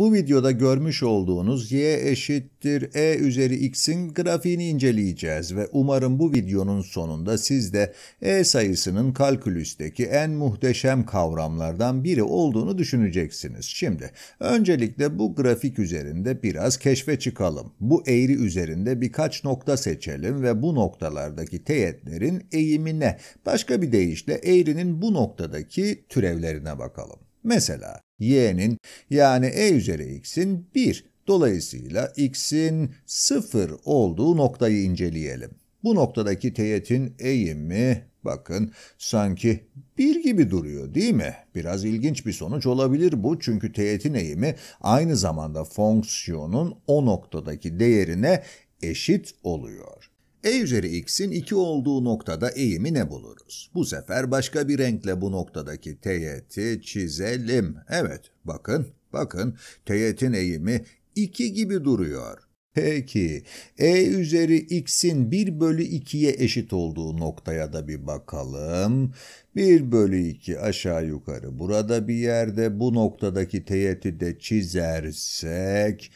Bu videoda görmüş olduğunuz y eşittir e üzeri x'in grafiğini inceleyeceğiz ve umarım bu videonun sonunda siz de e sayısının kalkülüsteki en muhteşem kavramlardan biri olduğunu düşüneceksiniz. Şimdi öncelikle bu grafik üzerinde biraz keşfe çıkalım. Bu eğri üzerinde birkaç nokta seçelim ve bu noktalardaki teğetlerin eğimine, başka bir deyişle eğrinin bu noktadaki türevlerine bakalım. Mesela y'nin yani e üzeri x'in 1. Dolayısıyla x'in 0 olduğu noktayı inceleyelim. Bu noktadaki teğetin eğimi bakın sanki 1 gibi duruyor değil mi? Biraz ilginç bir sonuç olabilir bu çünkü teğetin eğimi aynı zamanda fonksiyonun o noktadaki değerine eşit oluyor e üzeri x'in 2 olduğu noktada eğimi ne buluruz? Bu sefer başka bir renkle bu noktadaki teğeti çizelim. Evet, bakın, bakın teğetin eğimi 2 gibi duruyor. Peki, e üzeri x'in 1 bölü 2'ye eşit olduğu noktaya da bir bakalım. 1 bölü 2 aşağı yukarı burada bir yerde bu noktadaki teğeti de çizersek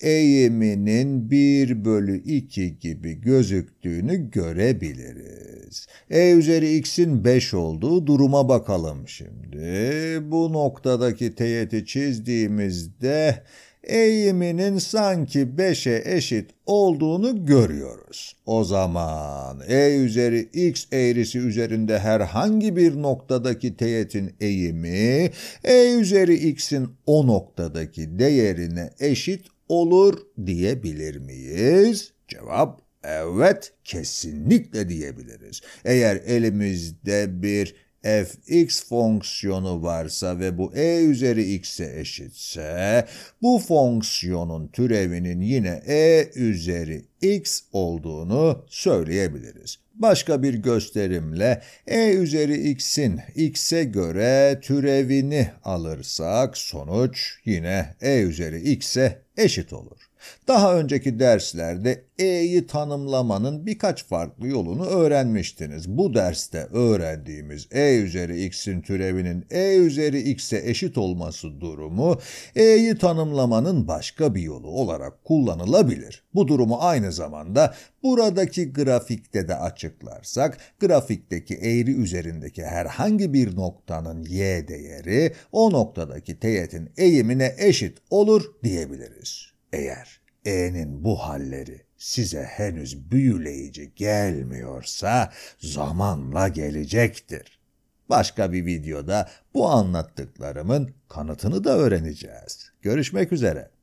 eğiminin 1 bölü 2 gibi gözüktüğünü görebiliriz. E üzeri x'in 5 olduğu duruma bakalım şimdi. Bu noktadaki teğeti çizdiğimizde eğiminin sanki 5'e eşit olduğunu görüyoruz. O zaman e üzeri x eğrisi üzerinde herhangi bir noktadaki teğetin eğimi e üzeri x'in o noktadaki değerine eşit olur diyebilir miyiz? Cevap evet kesinlikle diyebiliriz. Eğer elimizde bir fx fonksiyonu varsa ve bu e üzeri x'e eşitse bu fonksiyonun türevinin yine e üzeri x olduğunu söyleyebiliriz. Başka bir gösterimle e üzeri x'in x'e göre türevini alırsak sonuç yine e üzeri x'e eşit olur. Daha önceki derslerde E'yi tanımlamanın birkaç farklı yolunu öğrenmiştiniz. Bu derste öğrendiğimiz E üzeri X'in türevinin E üzeri X'e eşit olması durumu E'yi tanımlamanın başka bir yolu olarak kullanılabilir. Bu durumu aynı zamanda buradaki grafikte de açıklarsak grafikteki eğri üzerindeki herhangi bir noktanın Y değeri o noktadaki teğetin eğimine eşit olur diyebiliriz. Eğer E'nin bu halleri size henüz büyüleyici gelmiyorsa zamanla gelecektir. Başka bir videoda bu anlattıklarımın kanıtını da öğreneceğiz. Görüşmek üzere.